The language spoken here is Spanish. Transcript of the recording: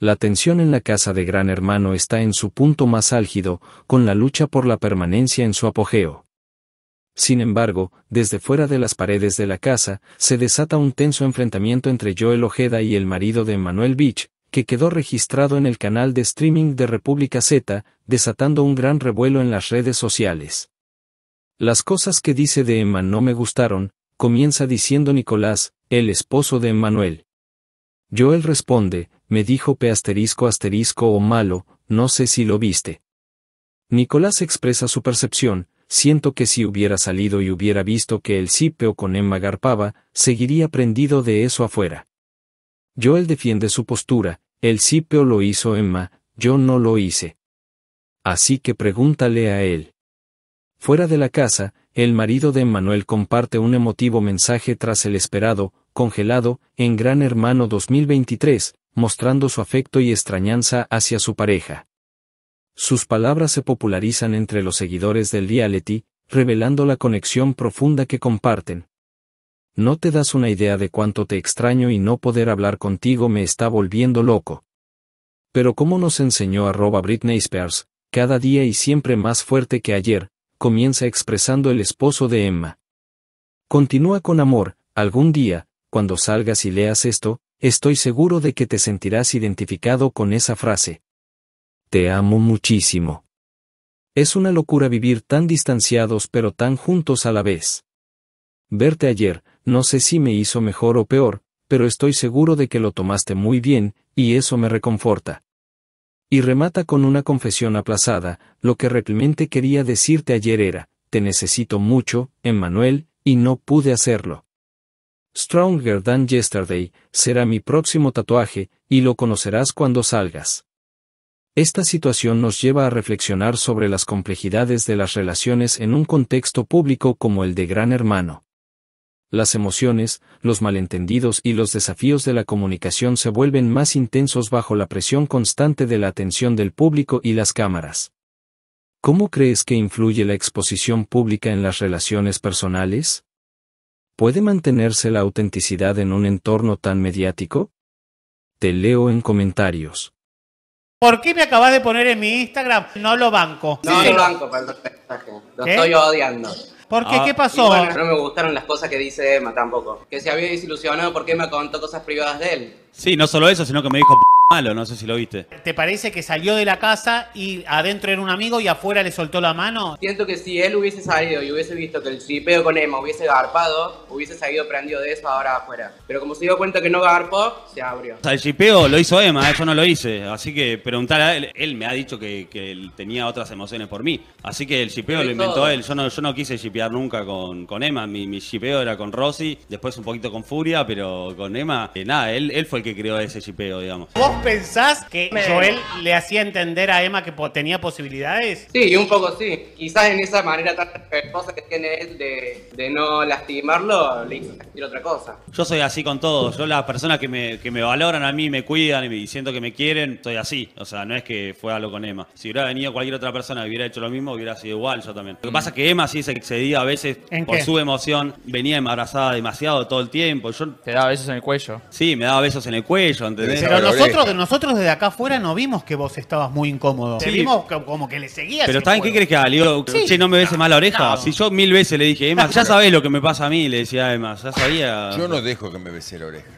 La tensión en la casa de Gran Hermano está en su punto más álgido, con la lucha por la permanencia en su apogeo. Sin embargo, desde fuera de las paredes de la casa, se desata un tenso enfrentamiento entre Joel Ojeda y el marido de Emmanuel Beach, que quedó registrado en el canal de streaming de República Z, desatando un gran revuelo en las redes sociales. Las cosas que dice de Emma no me gustaron, comienza diciendo Nicolás, el esposo de Emmanuel. Joel responde, me dijo P asterisco asterisco o oh malo, no sé si lo viste. Nicolás expresa su percepción, siento que si hubiera salido y hubiera visto que el cipeo con Emma garpaba, seguiría prendido de eso afuera. Joel defiende su postura, el cipeo lo hizo Emma, yo no lo hice. Así que pregúntale a él. Fuera de la casa, el marido de Manuel comparte un emotivo mensaje tras el esperado, congelado, en Gran Hermano 2023, mostrando su afecto y extrañanza hacia su pareja. Sus palabras se popularizan entre los seguidores del reality, revelando la conexión profunda que comparten. No te das una idea de cuánto te extraño y no poder hablar contigo me está volviendo loco. Pero como nos enseñó arroba Britney Spears, cada día y siempre más fuerte que ayer, comienza expresando el esposo de Emma. Continúa con amor, algún día, cuando salgas y leas esto, Estoy seguro de que te sentirás identificado con esa frase. Te amo muchísimo. Es una locura vivir tan distanciados pero tan juntos a la vez. Verte ayer, no sé si me hizo mejor o peor, pero estoy seguro de que lo tomaste muy bien, y eso me reconforta. Y remata con una confesión aplazada, lo que realmente quería decirte ayer era, te necesito mucho, Emmanuel, y no pude hacerlo. Stronger Than Yesterday será mi próximo tatuaje, y lo conocerás cuando salgas. Esta situación nos lleva a reflexionar sobre las complejidades de las relaciones en un contexto público como el de Gran Hermano. Las emociones, los malentendidos y los desafíos de la comunicación se vuelven más intensos bajo la presión constante de la atención del público y las cámaras. ¿Cómo crees que influye la exposición pública en las relaciones personales? ¿Puede mantenerse la autenticidad en un entorno tan mediático? Te leo en comentarios. ¿Por qué me acabas de poner en mi Instagram? No lo banco. No lo banco para Lo estoy odiando. ¿Por qué? Ah, ¿Qué pasó? no me gustaron las cosas que dice Emma tampoco. Que se había desilusionado porque me contó cosas privadas de él. Sí, no solo eso, sino que me dijo malo, no sé si lo viste. ¿Te parece que salió de la casa y adentro era un amigo y afuera le soltó la mano? Siento que si él hubiese salido y hubiese visto que el chipeo con Emma hubiese garpado, hubiese salido prendido de eso ahora afuera. Pero como se dio cuenta que no garpó, se abrió. O sea, el chipeo lo hizo Emma, eso no lo hice. Así que preguntar a él, él me ha dicho que, él tenía otras emociones por mí. Así que el chipeo lo inventó él. Yo no, quise chipear nunca con, Emma. Mi, mi chipeo era con Rosy, después un poquito con Furia, pero con Emma, eh, nada, él, fue el que creó ese chipeo, digamos pensás que Joel le hacía entender a Emma que tenía posibilidades? Sí, un poco sí. Quizás en esa manera tan respetuosa que tiene él de, no lastimarlo, le hizo sentir otra cosa. Yo soy así con todos. Yo las personas que me, valoran a mí, me cuidan y me siento que me quieren, soy así. O sea, no es que fue algo con Emma. Si hubiera venido cualquier otra persona y hubiera hecho lo mismo, hubiera sido igual yo también. Lo que mm. pasa es que Emma sí se excedía a veces por su emoción. Venía embarazada demasiado todo el tiempo. Yo, Te daba besos en el cuello. Sí, me daba besos en el cuello, Pero nosotros nosotros, desde acá afuera no vimos que vos estabas muy incómodo. Vimos como que le seguías. Pero qué crees que haga? no me beses más la oreja. Si yo mil veces le dije, Emma, ya sabés lo que me pasa a mí, le decía Emma, ya sabía. Yo no dejo que me bese la oreja.